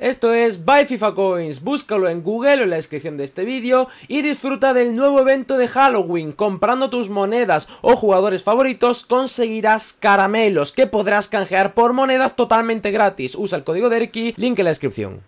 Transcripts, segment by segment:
Esto es Buy FIFA Coins, búscalo en Google o en la descripción de este vídeo y disfruta del nuevo evento de Halloween. Comprando tus monedas o jugadores favoritos conseguirás caramelos que podrás canjear por monedas totalmente gratis. Usa el código DERKI, link en la descripción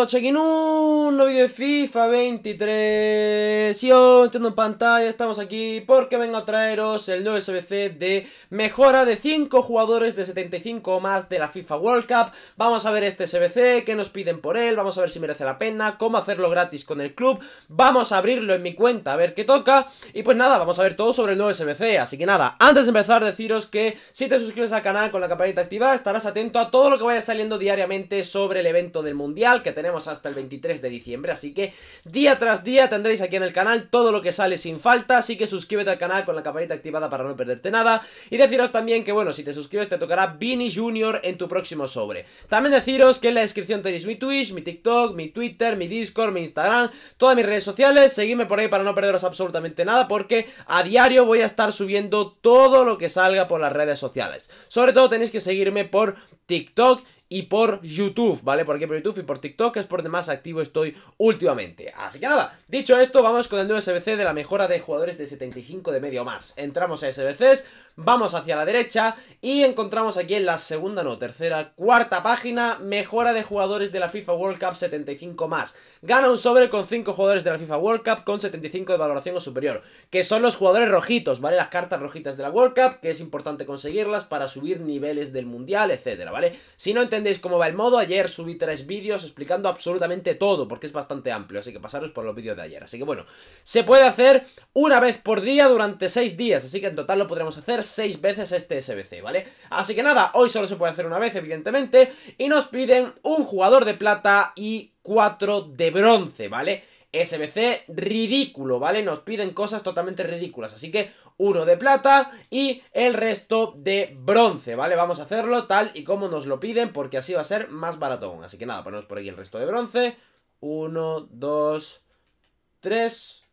a aquí un nuevo vídeo de FIFA 23 Si entiendo en pantalla, estamos aquí porque vengo a traeros el nuevo SBC de mejora de 5 jugadores de 75 o más de la FIFA World Cup Vamos a ver este SBC, qué nos piden por él, vamos a ver si merece la pena, cómo hacerlo gratis con el club Vamos a abrirlo en mi cuenta a ver qué toca Y pues nada, vamos a ver todo sobre el nuevo SBC Así que nada, antes de empezar deciros que si te suscribes al canal con la campanita activada Estarás atento a todo lo que vaya saliendo diariamente sobre el evento del mundial que tenemos tenemos hasta el 23 de diciembre, así que día tras día tendréis aquí en el canal todo lo que sale sin falta, así que suscríbete al canal con la campanita activada para no perderte nada, y deciros también que bueno, si te suscribes te tocará Vini Junior en tu próximo sobre. También deciros que en la descripción tenéis mi Twitch, mi TikTok, mi Twitter, mi Discord, mi Instagram, todas mis redes sociales, seguidme por ahí para no perderos absolutamente nada, porque a diario voy a estar subiendo todo lo que salga por las redes sociales. Sobre todo tenéis que seguirme por TikTok y por YouTube, ¿vale? Porque por YouTube y por TikTok es por donde más activo estoy últimamente. Así que nada, dicho esto, vamos con el nuevo SBC de la mejora de jugadores de 75 de medio más. Entramos a SBCs, vamos hacia la derecha y encontramos aquí en la segunda, no, tercera, cuarta página, mejora de jugadores de la FIFA World Cup 75 más. Gana un sobre con 5 jugadores de la FIFA World Cup con 75 de valoración o superior, que son los jugadores rojitos, ¿vale? Las cartas rojitas de la World Cup, que es importante conseguirlas para subir niveles del mundial, etcétera, ¿vale? Si no entendéis entendéis cómo va el modo, ayer subí tres vídeos explicando absolutamente todo, porque es bastante amplio, así que pasaros por los vídeos de ayer. Así que bueno, se puede hacer una vez por día durante seis días, así que en total lo podremos hacer seis veces este SBC, ¿vale? Así que nada, hoy solo se puede hacer una vez, evidentemente, y nos piden un jugador de plata y cuatro de bronce, ¿vale? SBC ridículo, ¿vale? Nos piden cosas totalmente ridículas, así que uno de plata y el resto de bronce, ¿vale? Vamos a hacerlo tal y como nos lo piden porque así va a ser más barato Así que nada, ponemos por aquí el resto de bronce. Uno, dos, tres,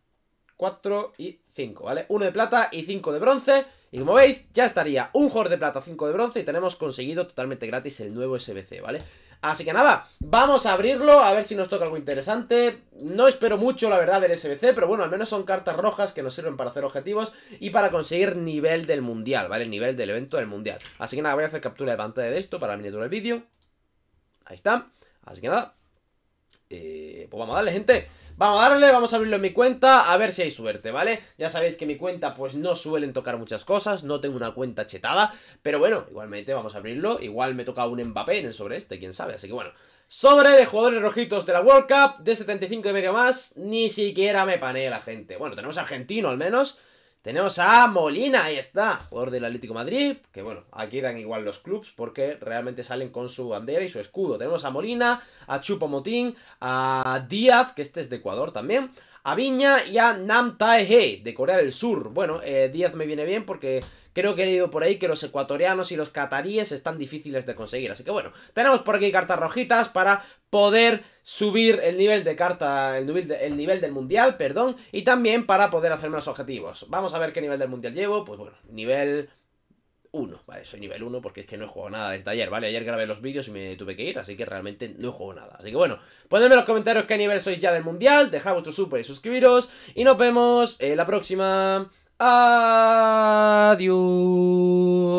cuatro y cinco, ¿vale? Uno de plata y cinco de bronce. Y como veis, ya estaría un Horde de plata, 5 de bronce y tenemos conseguido totalmente gratis el nuevo SBC, ¿vale? Así que nada, vamos a abrirlo, a ver si nos toca algo interesante. No espero mucho, la verdad, del SBC, pero bueno, al menos son cartas rojas que nos sirven para hacer objetivos y para conseguir nivel del mundial, ¿vale? El nivel del evento del mundial. Así que nada, voy a hacer captura de pantalla de esto para la miniatura del vídeo. Ahí está. Así que nada, eh, pues vamos a darle, gente. Vamos a darle, vamos a abrirlo en mi cuenta, a ver si hay suerte, ¿vale? Ya sabéis que mi cuenta pues no suelen tocar muchas cosas, no tengo una cuenta chetada, pero bueno, igualmente vamos a abrirlo, igual me toca un Mbappé en el sobre este, quién sabe, así que bueno. Sobre de jugadores rojitos de la World Cup, de 75 y medio más, ni siquiera me panea la gente. Bueno, tenemos argentino al menos, tenemos a Molina, ahí está, jugador del Atlético Madrid, que bueno, aquí dan igual los clubs porque realmente salen con su bandera y su escudo. Tenemos a Molina, a Chupomotín, a Díaz, que este es de Ecuador también, a Viña y a Nam Tae-hee, de Corea del Sur. Bueno, eh, Díaz me viene bien porque Creo que he leído por ahí que los ecuatorianos y los cataríes están difíciles de conseguir. Así que bueno, tenemos por aquí cartas rojitas para poder subir el nivel de carta, el nivel, del mundial, perdón, y también para poder hacerme los objetivos. Vamos a ver qué nivel del mundial llevo, pues bueno, nivel 1, vale, soy nivel 1 porque es que no he jugado nada desde ayer, ¿vale? Ayer grabé los vídeos y me tuve que ir, así que realmente no he jugado nada. Así que bueno, ponedme en los comentarios qué nivel sois ya del mundial, dejad vuestro super y suscribiros, y nos vemos en la próxima... Adiós.